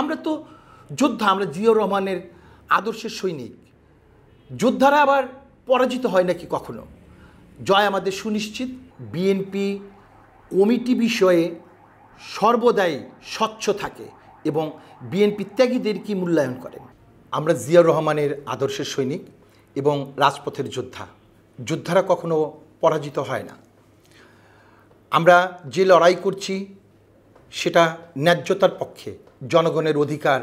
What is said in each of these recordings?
আমরা তো যোদ্ধা আমরা জিয়াউর রহমানের আদর্শের সৈনিক যোদ্ধারা আবার পরাজিত হয় নাকি কখনো জয় আমাদের সুনিশ্চিত বিএনপি কমিটি বিষয়ে সর্বদাই স্বচ্ছ থাকে এবং বিএনপি ত্যাগীদের কি মূল্যায়ন করেন আমরা জিয়া রহমানের আদর্শের সৈনিক এবং রাজপথের যোদ্ধা যোদ্ধারা কখনো পরাজিত হয় না আমরা যে লড়াই করছি সেটা ন্যায্যতার পক্ষে জনগণের অধিকার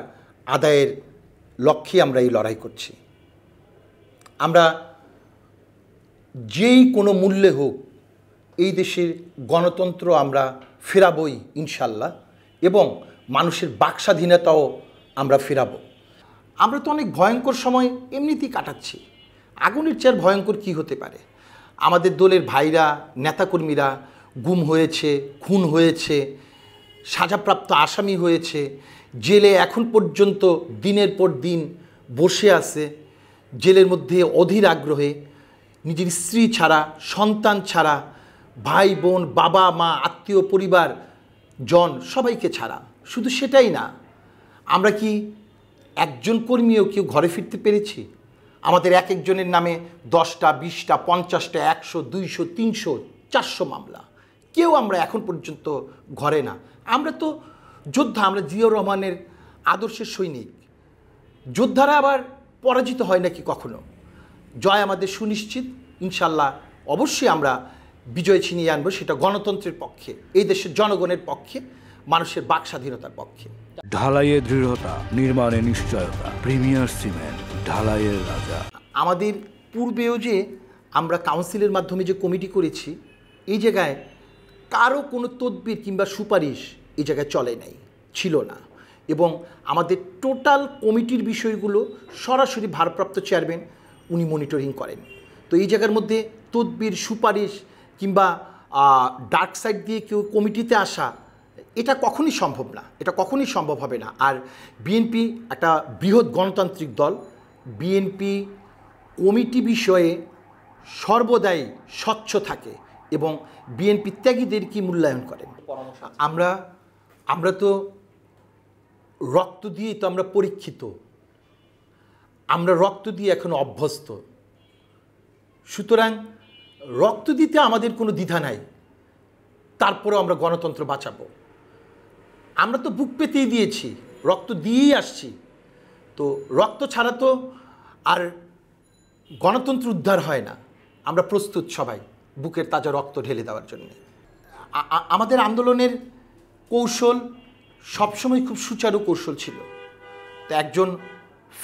আদায়ের লক্ষ্যে আমরা এই লড়াই করছি আমরা যেই কোনো মূল্যে হোক এই দেশের গণতন্ত্র আমরা ফেরাবই ইনশাল্লাহ এবং মানুষের বাকস্বাধীনতাও আমরা ফেরাবো আমরা তো অনেক ভয়ঙ্কর সময় এমনিতেই কাটাচ্ছি আগুনের চেয়ার ভয়ঙ্কর কি হতে পারে আমাদের দলের ভাইরা নেতাকর্মীরা গুম হয়েছে খুন হয়েছে সাজাপ্রাপ্ত আসামি হয়েছে জেলে এখন পর্যন্ত দিনের পর দিন বসে আছে জেলের মধ্যে অধীর আগ্রহে নিজের স্ত্রী ছাড়া সন্তান ছাড়া ভাই বোন বাবা মা আত্মীয় পরিবার জন সবাইকে ছাড়া শুধু সেটাই না আমরা কি একজন কর্মীও কেউ ঘরে ফিরতে পেরেছি আমাদের এক একজনের নামে দশটা বিশটা পঞ্চাশটা একশো দুইশো তিনশো চারশো মামলা কেউ আমরা এখন পর্যন্ত ঘরে না আমরা তো যোদ্ধা আমরা জিয়াউর রহমানের আদর্শের সৈনিক যোদ্ধারা আবার পরাজিত হয় নাকি কখনো জয় আমাদের সুনিশ্চিত ইনশাল্লাহ অবশ্যই আমরা বিজয় ছিনিয়ে আনবো সেটা গণতন্ত্রের পক্ষে এই দেশের জনগণের পক্ষে মানুষের বাক স্বাধীনতার পক্ষে ঢালাইয়ের দৃঢ়তা নির্মাণে নিশ্চয়তা প্রিমিয়ার সিমেন্ট ঢালাইয়ের রাজা আমাদের পূর্বেও যে আমরা কাউন্সিলের মাধ্যমে যে কমিটি করেছি এই জায়গায় কারো কোনো তদবির কিংবা সুপারিশ এই জায়গায় চলে নাই ছিল না এবং আমাদের টোটাল কমিটির বিষয়গুলো সরাসরি ভারপ্রাপ্ত চেয়ারম্যান উনি মনিটরিং করেন তো এই জায়গার মধ্যে তদবির সুপারিশ কিংবা ডার্ক সাইড দিয়ে কেউ কমিটিতে আসা এটা কখনই সম্ভব না এটা কখনই সম্ভব হবে না আর বিএনপি একটা বৃহৎ গণতান্ত্রিক দল বিএনপি কমিটি বিষয়ে সর্বদাই স্বচ্ছ থাকে এবং বিএনপি ত্যাগীদের কি মূল্যায়ন করেন আমরা আমরা তো রক্ত দিয়েই তো আমরা পরীক্ষিত আমরা রক্ত দিয়ে এখন অভ্যস্ত সুতরাং রক্ত দিতে আমাদের কোনো দ্বিধা নাই তারপরে আমরা গণতন্ত্র বাঁচাবো আমরা তো বুক পেতেই দিয়েছি রক্ত দিয়েই আসছি তো রক্ত ছাড়া তো আর গণতন্ত্র উদ্ধার হয় না আমরা প্রস্তুত সবাই বুকের তাজা রক্ত ঢেলে দেওয়ার জন্য আমাদের আন্দোলনের কৌশল সবসময় খুব সুচারু কৌশল ছিল তো একজন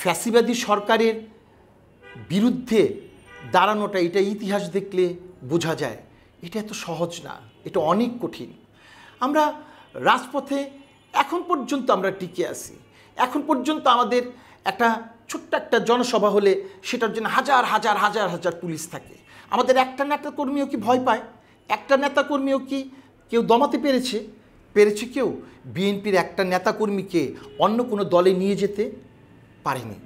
ফ্যাসিবাদী সরকারের বিরুদ্ধে দাঁড়ানোটা এটা ইতিহাস দেখলে বোঝা যায় এটা এত সহজ না এটা অনেক কঠিন আমরা রাজপথে এখন পর্যন্ত আমরা টিকে আছি এখন পর্যন্ত আমাদের একটা ছোট্ট একটা জনসভা হলে সেটার জন্য হাজার হাজার হাজার হাজার পুলিশ থাকে আমাদের একটা নেতা কর্মীও কি ভয় পায় একটা নেতাকর্মীও কি কেউ দমাতে পেরেছে পেরেছে কেউ বিএনপির একটা নেতাকর্মীকে অন্য কোনো দলে নিয়ে যেতে পারেনি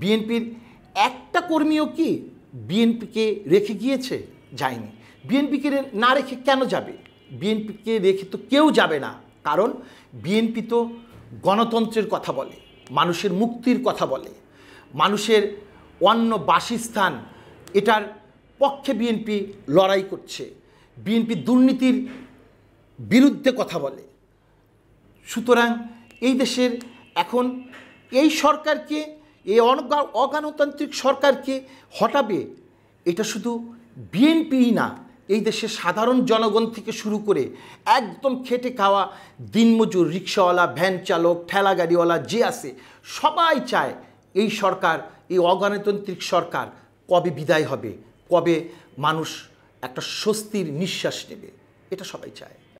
বিএনপির একটা কর্মীও কি বিএনপিকে রেখে গিয়েছে যায়নি বিএনপিকে না রেখে কেন যাবে বিএনপিকে রেখে তো কেউ যাবে না কারণ বিএনপি তো গণতন্ত্রের কথা বলে মানুষের মুক্তির কথা বলে মানুষের অন্য বাসস্থান এটার পক্ষে বিএনপি লড়াই করছে বিএনপি দুর্নীতির বিরুদ্ধে কথা বলে সুতরাং এই দেশের এখন এই সরকারকে এই অগণতান্ত্রিক সরকারকে হটাবে এটা শুধু বিএনপিই না এই দেশের সাধারণ জনগণ থেকে শুরু করে একদম খেটে খাওয়া দিনমজুর রিক্সাওয়ালা ভ্যান চালক ঠেলা গাড়িওয়ালা যে আছে সবাই চায় এই সরকার এই অগণতান্ত্রিক সরকার কবে বিদায় হবে কবে মানুষ একটা স্বস্তির নিঃশ্বাস নেবে এটা সবাই চায়